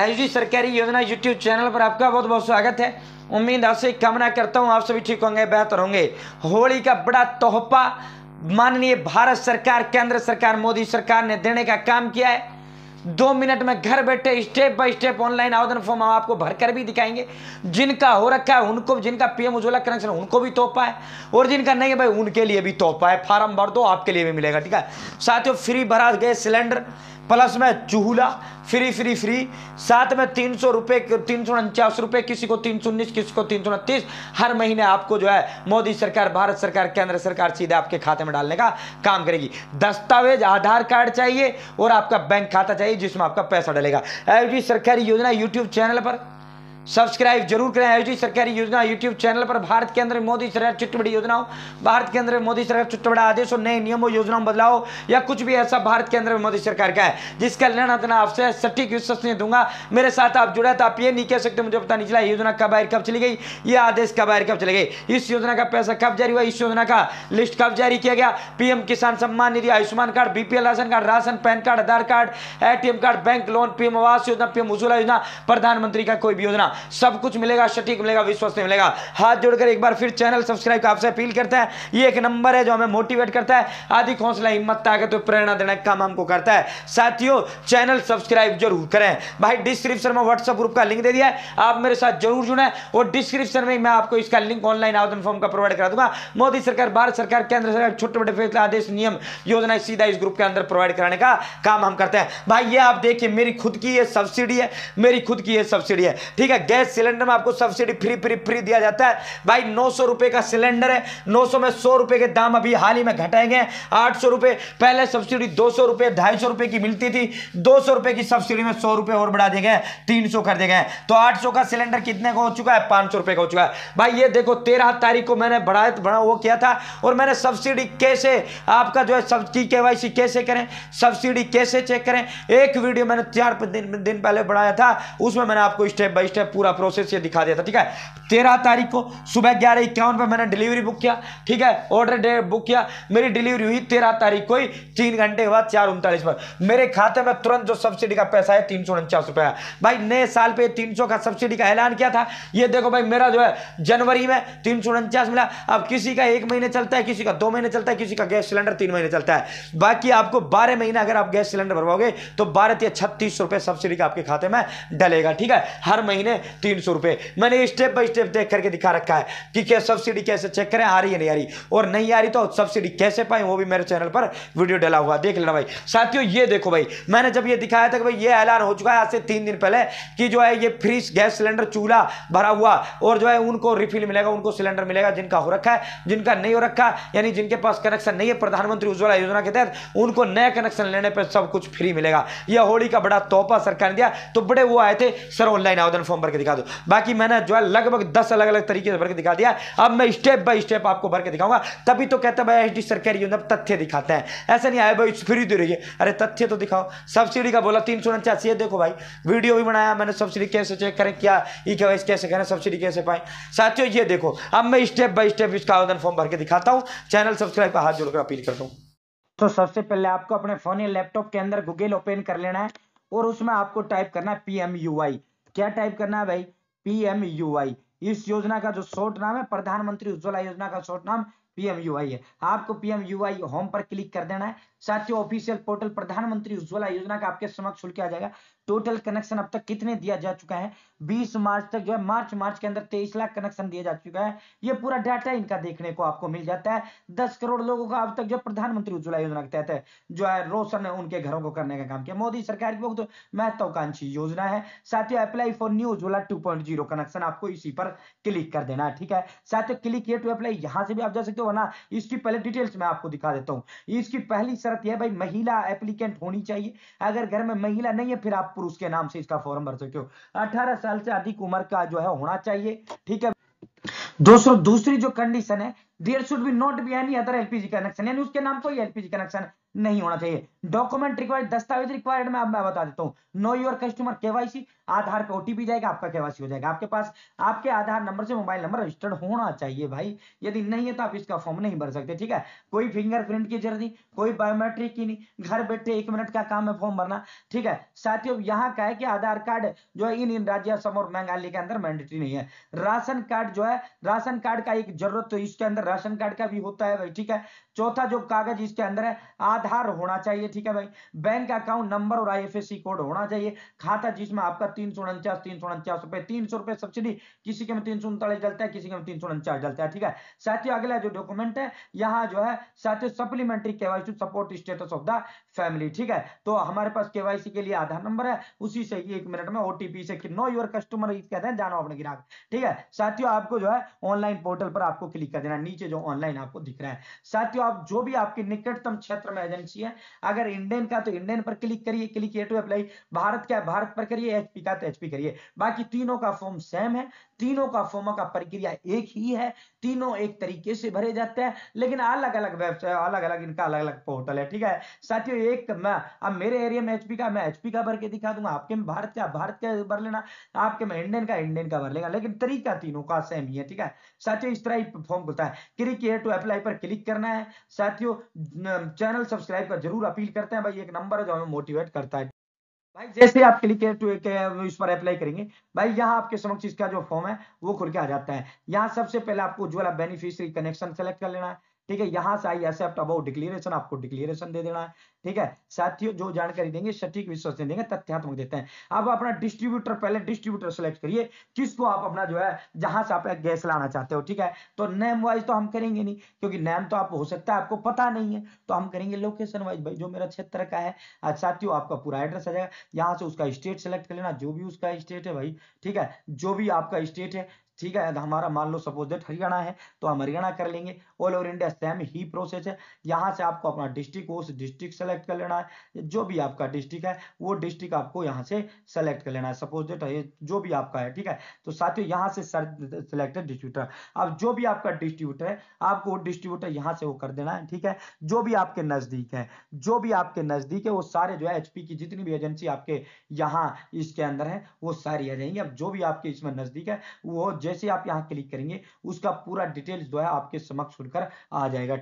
H D सरकारी योजना YouTube channel पर आपका बहुत बहुत स्वागत है उम्मीद आपसे कामना करता हूँ आप सभी ठीक होंगे बेहतर होंगे होली का बड़ा तोहफा माननीय भारत सरकार केंद्र सरकार मोदी सरकार ने देने का काम किया है दो मिनट में घर बैठे स्टेप बाय स्टेप ऑनलाइन आवेदन फॉर्म हम आपको भरकर भी दिखाएंगे जिनका हो रखा है उनको जिनका पीएम उज्ज्वला कनेक्शन उनको भी तोहफा है और जिनका नहीं है भाई उनके लिए भी तोहफा है फार्म भर दो आपके लिए भी मिलेगा ठीक है साथियों फ्री भरा गए सिलेंडर प्लस में चूहला फ्री फ्री फ्री साथ में तीन सौ रुपये तीन सौ उनचास रुपये किसी को तीन सौ उन्नीस किसी को तीन सौ उनतीस हर महीने आपको जो है मोदी सरकार भारत सरकार केंद्र सरकार सीधे आपके खाते में डालने का काम करेगी दस्तावेज आधार कार्ड चाहिए और आपका बैंक खाता चाहिए जिसमें आपका पैसा डलेगा एवजी सरकारी योजना यूट्यूब चैनल पर सब्सक्राइब जरूर करें आयोजित सरकारी योजना यूट्यूब चैनल पर भारत के अंदर मोदी सरकार बड़ी योजनाओं भारत के अंदर मोदी सरकार बड़ा आदेश और नए नियमों योजनाओं बदलाव या कुछ भी ऐसा भारत के अंदर मोदी सरकार का है जिसका लेना आपसे सटीक विश्वसनीय दूंगा मेरे साथ आप जुड़ा तो आप ये नहीं कह सकते मुझे पता नहीं चला योजना कब आयर कब चली गई ये आदेश कब आयर कब चले गए इस योजना का पैसा कब जारी हुआ इस योजना का लिस्ट कब जारी किया गया PM Kisan Samman Nidhi Ayushman card BPL ration card ration PAN card Aadhaar card ATM card bank loan PM Awas Yojana PM Ujjwala योजना प्रधानमंत्री का कोई भी योजना सब कुछ मिलेगा सटीक मिलेगा विश्वस्त मिलेगा हाथ जोड़कर एक बार फिर चैनल सब्सक्राइब आपसे अपील करता है ये एक नंबर है जो हमें मोटिवेट करता है आदि हौसला हिम्मत ताकत तो प्रेरणा देने का काम हमको करता है साथियों चैनल सब्सक्राइब जरूर करें भाई डिस्क्रिप्शन में व्हाट्सअप ग्रुप का लिंक दे दिया है आप मेरे साथ जरूर जुड़े और डिस्क्रिप्शन में मैं आपको इसका लिंक ऑनलाइन आवेदन फॉर्म का प्रोवाइड करा दूंगा मोदी सरकार भारत सरकार केंद्र सरकार छोटे बड़े फैसले आदेश नियम योजना सीधा इस ग्रुप के अंदर प्रोवाइड कराने का काम हम करते हैं भाई ये आप देखिए मेरी खुद की ये सब्सिडी है मेरी खुद की ये सब्सिडी है ठीक है गैस सिलेंडर में आपको सब्सिडी फ्री फ्री फ्री दिया जाता है भाई नौ रुपए का सिलेंडर है नौ में सौ रुपए के दाम अभी हाल ही में घटाए गए आठ सौ रुपए पहले सब्सिडी दो सौ रुपए ढाई सौ रुपए की मिलती थी दो सौ रुपए की सब्सिडी में सौ रुपए और बढ़ा दिए गए तीन सौ कर दिए गए तो आठ सौ का सिलेंडर कितने का हो चुका है पांच सौ रुपए का हो चुका है भाई ये देखो तेरह तारीख को मैंने बढ़ाया बढ़ा वो किया था और मैंने सब्सिडी कैसे आपका जो है केवाईसी कैसे करें सब्सिडी कैसे चेक करें एक वीडियो मैंने चार दिन पहले बढ़ाया था उसमें मैंने आपको स्टेप बाई स्टेप पूरा प्रोसेस ये दिखा दिया था ठीक है तेरह तारीख को सुबह ग्यारह इक्यावन पर मैंने डिलीवरी बुक किया ठीक है ऑर्डर डे बुक किया मेरी डिलीवरी हुई तेरह तारीख को ही तीन घंटे के बाद चार उनतालीस पर मेरे खाते में तुरंत जो सब्सिडी का पैसा है तीन सौ भाई नए साल पे तीन का सब्सिडी का ऐलान किया था ये देखो भाई मेरा जो है जनवरी में तीन मिला अब किसी का एक महीने चलता है किसी का दो महीने चलता है किसी का गैस सिलेंडर तीन महीने चलता है बाकी आपको बारह महीने अगर आप गैस सिलेंडर भरवाओगे तो बारह या छत्तीस रुपये सब्सिडी का आपके खाते में डलेगा ठीक है हर महीने तीन सौ रुपये मैंने स्टेप बाई स्टेप देख करके दिखा रखा है कि क्या सब्सिडी कैसे चेक करें आ रही है नहीं आ रही और नहीं आ रही तो सब्सिडी कैसे पाएं वो भी मेरे चैनल पर वीडियो डाला हुआ देख लेना भाई साथियों ये देखो भाई मैंने जब ये दिखाया था कि भाई ये ऐलान हो चुका है आज से तीन दिन पहले कि जो है ये फ्रीज गैस सिलेंडर चूल्हा भरा हुआ और जो है उनको रिफिल मिलेगा उनको सिलेंडर मिलेगा जिनका हो रखा है जिनका नहीं हो रखा यानी जिनके पास कनेक्शन नहीं है प्रधानमंत्री उज्ज्वला योजना के तहत उनको नया कनेक्शन लेने पर सब कुछ फ्री मिलेगा यह होली का बड़ा तोहफा सरकार ने दिया तो बड़े वो आए थे सर ऑनलाइन आवेदन फॉर्म भर के दिखा दो बाकी मैंने जो है लगभग दस अलग अलग तरीके से भर के दिखा दिया अब मैं स्टेप बाय स्टेप आपको भर के दिखाऊंगा तभी तो कहते हैं भाई एच डी सरकारी योजना तथ्य दिखाते हैं ऐसे नहीं आए भाई फ्री दे रही अरे तथ्य तो दिखाओ सब्सिडी का बोला तीन सौ उनचासी है देखो भाई वीडियो भी बनाया मैंने सब्सिडी कैसे चेक करें क्या ई e के कैसे करें सब्सिडी कैसे पाए साथियों ये देखो अब मैं स्टेप बाय स्टेप इसका आवेदन फॉर्म भर के दिखाता हूँ चैनल सब्सक्राइब का हाथ जोड़कर अपील करता हूँ तो सबसे पहले आपको अपने फोन या लैपटॉप के अंदर गूगल ओपन कर लेना है और उसमें आपको टाइप करना है पी एम यू आई क्या टाइप करना है भाई आई इस योजना का जो शॉर्ट नाम है प्रधानमंत्री उज्ज्वला योजना का शॉर्ट नाम आई है आपको आई होम पर क्लिक कर देना है साथ ही ऑफिशियल पोर्टल प्रधानमंत्री उज्ज्वला योजना का आपके समक्ष खुल के आ जाएगा टोटल कनेक्शन अब तक कितने दिया जा चुका है 20 मार्च तक जो है मार्च मार्च के अंदर 23 लाख कनेक्शन दिया जा चुका है ये पूरा डाटा इनका देखने को आपको मिल जाता है 10 करोड़ लोगों का अब तक जो प्रधानमंत्री उज्ज्वला योजना के तहत जो है रोशन उनके घरों को करने का काम किया मोदी सरकार की बहुत तो महत्वाकांक्षी योजना है साथ ही apply for new Ujjwala two connection आपको इसी पर क्लिक कर देना है ठीक है साथ ही क्लिक ये टू अप्लाई यहाँ से भी आप जा सकते हो ना इसकी पहले डिटेल्स में आपको दिखा देता हूँ इसकी पहली शर्त यह भाई महिला एप्लीकेंट होनी चाहिए अगर घर में महिला नहीं है फिर आप पुरुष के नाम से इसका फॉर्म भर सकते हो अठारह साल से अधिक उम्र का जो है होना चाहिए ठीक है दोस्तों दूसरी जो कंडीशन है there should be not be any other LPG connection यानी उसके नाम कोई एलपीजी कनेक्शन नहीं होना चाहिए डॉक्यूमेंट रिक्वायर्ड दस्तावेज रिक्वायर्ड मैं अब मैं बता देता हूँ know your customer KYC Aadhaar पे ओटीपी जाएगा आपका केवासी हो जाएगा आपके पास आपके आधार नंबर से मोबाइल नंबर रजिस्टर्ड होना चाहिए भाई यदि नहीं है तो आप इसका फॉर्म नहीं भर सकते ठीक है कोई फिंगरप्रिंट की जरूरत नहीं कोई बायोमेट्रिक की नहीं घर बैठे एक मिनट का काम है फॉर्म भरना ठीक है साथियों यहाँ का है कि आधार कार्ड जो है इन इन राज्य असम और मेघालय के अंदर मैंडेटरी नहीं है राशन कार्ड जो है राशन कार्ड का एक जरूरत तो इसके अंदर राशन कार्ड का भी होता है भाई ठीक है चौथा जो कागज इसके अंदर है आधार होना चाहिए ठीक है भाई बैंक अकाउंट नंबर और आई कोड होना चाहिए खाता जिसमें आपका तीन सौ उनचास तीन सौ उनचास रुपए तीन सौ रुपए सब्सिडी किसी के में तीन सौ उनतालीस डलता है किसी के में तीन सौ उनचास डलता है ठीक है साथ ही अगला जो डॉक्यूमेंट है यहाँ जो है साथियों supplementary KYC support status of the family ठीक है तो हमारे पास केवाईसी के लिए आधार नंबर है उसी से एक मिनट में ओटीपी से नो योर कस्टमर कहते हैं जानो अपने ग्राहक ठीक है साथियों आपको जो है ऑनलाइन पोर्टल पर आपको क्लिक कर देना नीचे जो ऑनलाइन आपको दिख रहा है साथियों आप जो भी आपके निकटतम क्षेत्र में एजेंसी है अगर इंडियन का तो इंडियन पर क्लिक करिए क्लिक ये टू अप्लाई भारत का भारत पर करिए एचपी का तो एचपी करिए बाकी तीनों का फॉर्म सेम है तीनों का फॉर्म का प्रक्रिया एक ही है तीनों एक तरीके से भरे जाते हैं लेकिन अलग अलग वेबसाइट अलग अलग इनका अलग अलग पोर्टल है ठीक है साथियों एक मैं अब मेरे एरिया में एचपी का मैं एचपी का भर के दिखा दूंगा आपके में भारत का भारत का भर लेना आपके में इंडियन का इंडियन का भर लेगा लेकिन तरीका तीनों का सेम ही है ठीक है साथियों इस तरह फॉर्म खुलता है क्लिक एयर टू अप्लाई पर क्लिक करना है साथियों चैनल सब्सक्राइब कर जरूर अपील करते हैं भाई एक नंबर है जो हमें मोटिवेट करता है भाई जैसे आप क्लिक टू एक इस पर अप्लाई करेंगे भाई यहाँ आपके समक्ष इसका जो फॉर्म है वो खुल के आ जाता है यहाँ सबसे पहले आपको उज्ज्वला बेनिफिशियरी कनेक्शन सेलेक्ट कर लेना है ठीक है यहाँ से आई एक्सेप्ट अबाउट डिक्लेरेशन आपको डिक्लेरेशन दे देना है ठीक है साथियों जो जानकारी देंगे सटीक विश्वसनीय देंगे तथ्यात्मक देते हैं अब अपना डिस्ट्रीब्यूटर पहले डिस्ट्रीब्यूटर सेलेक्ट करिए किसको आप अपना जो है जहां से आप गैस लाना चाहते हो ठीक है तो नेम वाइज तो हम करेंगे नहीं क्योंकि नेम तो आप हो सकता है आपको पता नहीं है तो हम करेंगे लोकेशन वाइज भाई जो मेरा क्षेत्र का है साथियों आपका पूरा एड्रेस आ जाएगा यहाँ से उसका स्टेट सेलेक्ट कर लेना जो भी उसका स्टेट है भाई ठीक है जो भी आपका स्टेट है ठीक है हमारा मान लो सपोज दैट हरियाणा है तो हम हरियाणा कर लेंगे ऑल ओवर इंडिया सेम ही प्रोसेस है यहाँ से आपको अपना डिस्ट्रिक्ट उस डिस्ट्रिक्ट सेलेक्ट कर लेना है जो भी आपका डिस्ट्रिक्ट है वो डिस्ट्रिक्ट आपको यहाँ से सेलेक्ट कर लेना है सपोज दैट जो भी आपका है ठीक है तो साथियों यहाँ से सेलेक्टेड डिस्ट्रीब्यूटर अब जो भी आपका डिस्ट्रीब्यूटर है आपको डिस्ट्रीब्यूटर यहाँ से वो कर देना है ठीक है जो भी आपके नजदीक है जो भी आपके नजदीक है वो सारे जो है एचपी की जितनी भी एजेंसी आपके यहाँ इसके अंदर है वो सारी आ जाएंगी अब जो भी आपके इसमें नजदीक है वो जे जैसे आप यहाँ क्लिक करेंगे उसका पूरा डिटेल्स जो है आपके समक्ष उठकर आ जाएगा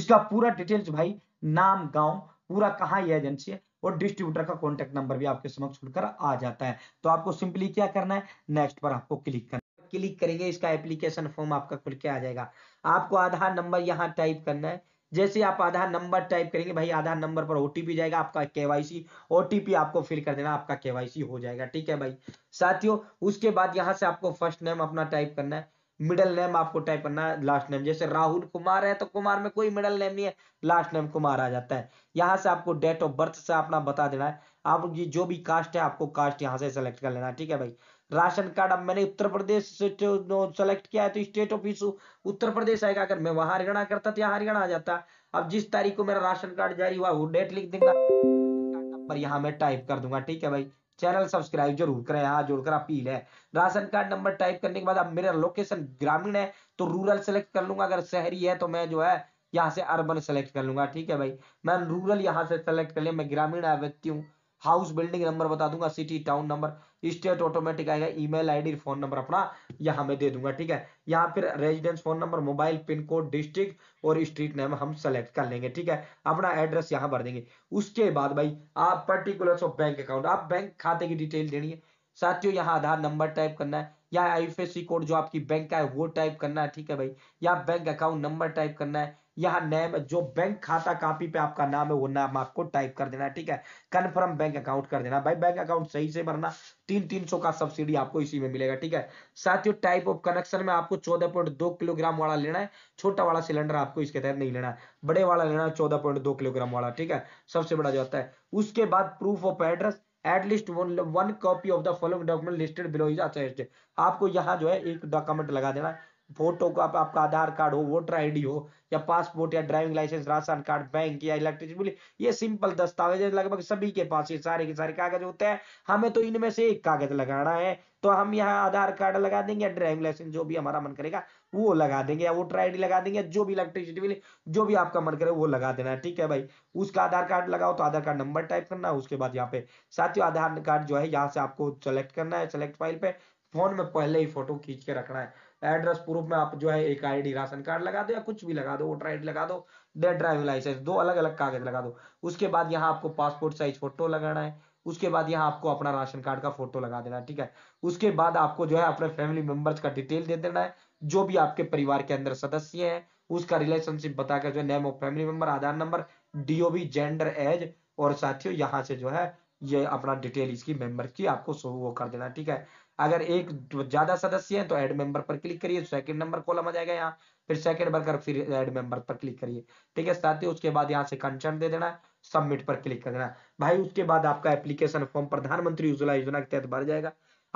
इसका पूरा डिटेल्स भाई नाम गाँव पूरा कहाँ ये एजेंसी है और डिस्ट्रीब्यूटर का कॉन्टेक्ट नंबर भी आपके समक्ष उठकर आ जाता है तो आपको सिंपली क्या करना है नेक्स्ट पर आपको क्लिक करना क्लिक करेंगे इसका एप्लीकेशन फॉर्म आपका खुल के आ जाएगा आपको आधार नंबर यहाँ टाइप करना है जैसे आप आधार नंबर टाइप करेंगे भाई आधार नंबर पर ओटीपी जाएगा आपका केवाईसी ओटीपी आपको फिल कर देना आपका केवाईसी हो जाएगा ठीक है भाई साथियों उसके बाद यहाँ से आपको फर्स्ट नेम अपना टाइप करना है मिडल नेम आपको टाइप करना है लास्ट नेम जैसे राहुल कुमार है तो कुमार में कोई मिडल नेम नहीं है लास्ट नेम कुमार आ जाता है यहाँ से आपको डेट ऑफ बर्थ से अपना बता देना है आप जो भी कास्ट है आपको कास्ट यहाँ से सेलेक्ट कर लेना है ठीक है भाई राशन कार्ड अब मैंने उत्तर प्रदेश सेलेक्ट किया है तो स्टेट ऑफिस उत्तर प्रदेश आएगा अगर मैं वहां हरियाणा करता तो यहाँ हरियाणा आ जाता अब जिस तारीख को मेरा राशन कार्ड जारी हुआ वो डेट लिख देगा नंबर यहाँ मैं टाइप कर दूंगा ठीक है भाई चैनल सब्सक्राइब जरूर करें यहाँ जोड़कर अपील है राशन कार्ड नंबर टाइप करने के बाद अब मेरा लोकेशन ग्रामीण है तो रूरल सेलेक्ट कर लूंगा अगर शहरी है तो मैं जो है यहाँ से अर्बन सेलेक्ट कर लूंगा ठीक है भाई मैं रूरल यहाँ से सेलेक्ट कर लिया मैं ग्रामीण व्यक्ति हूँ हाउस बिल्डिंग नंबर बता दूंगा city town number state automatic आएगा ईमेल आईडी फोन नंबर अपना यहाँ में दे दूंगा ठीक है यहाँ फिर residence phone number mobile pin code district और स्ट्रीट नेम हम सेलेक्ट कर लेंगे ठीक है अपना एड्रेस यहाँ भर देंगे उसके बाद भाई आप पर्टिकुलर ऑफ बैंक अकाउंट आप बैंक खाते की डिटेल देनी है साथियों यहाँ आधार नंबर टाइप करना है या आई कोड जो आपकी बैंक का है वो टाइप करना है ठीक है भाई या बैंक अकाउंट नंबर टाइप करना है यहाँ नेम जो बैंक खाता कापी पे आपका नाम है वो नाम आपको टाइप कर देना ठीक है कन्फर्म बैंक अकाउंट कर देना भाई बैंक अकाउंट सही से भरना तीन तीन सौ का सब्सिडी आपको इसी में मिलेगा ठीक है साथियों टाइप ऑफ कनेक्शन में आपको चौदह पॉइंट दो किलोग्राम वाला लेना है छोटा वाला सिलेंडर आपको इसके तहत नहीं लेना है बड़े वाला लेना है चौदह पॉइंट दो किलोग्राम वाला ठीक है सबसे बड़ा जो होता है उसके बाद proof of address at least one copy of the following document listed below is attest आपको यहाँ जो है एक डॉक्यूमेंट लगा देना है फोटो का आप, आपका आधार कार्ड हो वोटर आईडी हो या पासपोर्ट या driving licence ration card bank या इलेक्ट्रिसिटी बिल ये सिंपल दस्तावेज लगभग सभी के पास ये सारे के सारे कागज होते हैं हमें तो इनमें से एक कागज लगाना है तो हम यहाँ आधार कार्ड लगा देंगे या ड्राइविंग लाइसेंस जो भी हमारा मन करेगा वो लगा देंगे या वोटर आई लगा देंगे जो भी इलेक्ट्रिसिटी बिल जो भी आपका मन करे वो लगा देना है ठीक है भाई उसका आधार कार्ड लगाओ तो आधार कार्ड नंबर टाइप करना है उसके बाद यहाँ पे साथियों आधार कार्ड जो है यहाँ से आपको सेलेक्ट करना है सेलेक्ट फाइल पे फोन में पहले ही फोटो खींच के रखना है एड्रेस प्रूफ में आप जो है एक आईडी राशन कार्ड लगा दो या कुछ भी लगा दो वोटर आईडी लगा दो डेट ड्राइविंग लाइसेंस दो अलग अलग कागज लगा दो उसके बाद यहाँ आपको पासपोर्ट साइज फोटो लगाना है उसके बाद यहाँ आपको अपना राशन कार्ड का फोटो लगा देना है ठीक है उसके बाद आपको जो है अपने फैमिली मेंबर्स का डिटेल दे देना है जो भी आपके परिवार के अंदर सदस्य हैं उसका रिलेशनशिप बताकर जो name of family member Aadhaar number DOB gender age और साथियों यहाँ से जो है ये अपना डिटेल इसकी मेंबर की आपको वो कर देना ठीक है अगर एक ज्यादा सदस्य है तो एड मेंबर पर क्लिक करिए सेकंड नंबर कॉलम आ जाएगा यहाँ फिर सेकंड वर्कर फिर एड मेंबर पर क्लिक करिए ठीक है साथ ही उसके बाद यहाँ से कंसर्न दे देना सबमिट पर क्लिक कर देना भाई उसके बाद आपका एप्लीकेशन फॉर्म प्रधानमंत्री उज्ज्वला योजना के तहत भर जाएगा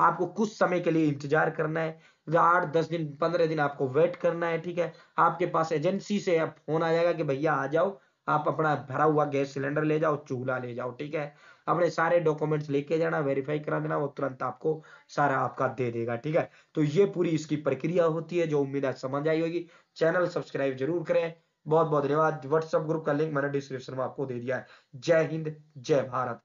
आपको कुछ समय के लिए इंतजार करना है आठ दस दिन पंद्रह दिन आपको वेट करना है ठीक है आपके पास एजेंसी से फोन आ जाएगा कि भैया आ जाओ आप अपना भरा हुआ गैस सिलेंडर ले जाओ चूल्हा ले जाओ ठीक है अपने सारे डॉक्यूमेंट्स लेके जाना वेरीफाई करा देना वो तुरंत आपको सारा आपका दे देगा ठीक है तो ये पूरी इसकी प्रक्रिया होती है जो उम्मीद है समझ आई होगी चैनल सब्सक्राइब जरूर करें बहुत बहुत धन्यवाद व्हाट्सएप ग्रुप का लिंक मैंने डिस्क्रिप्शन में आपको दे दिया है जय हिंद जय भारत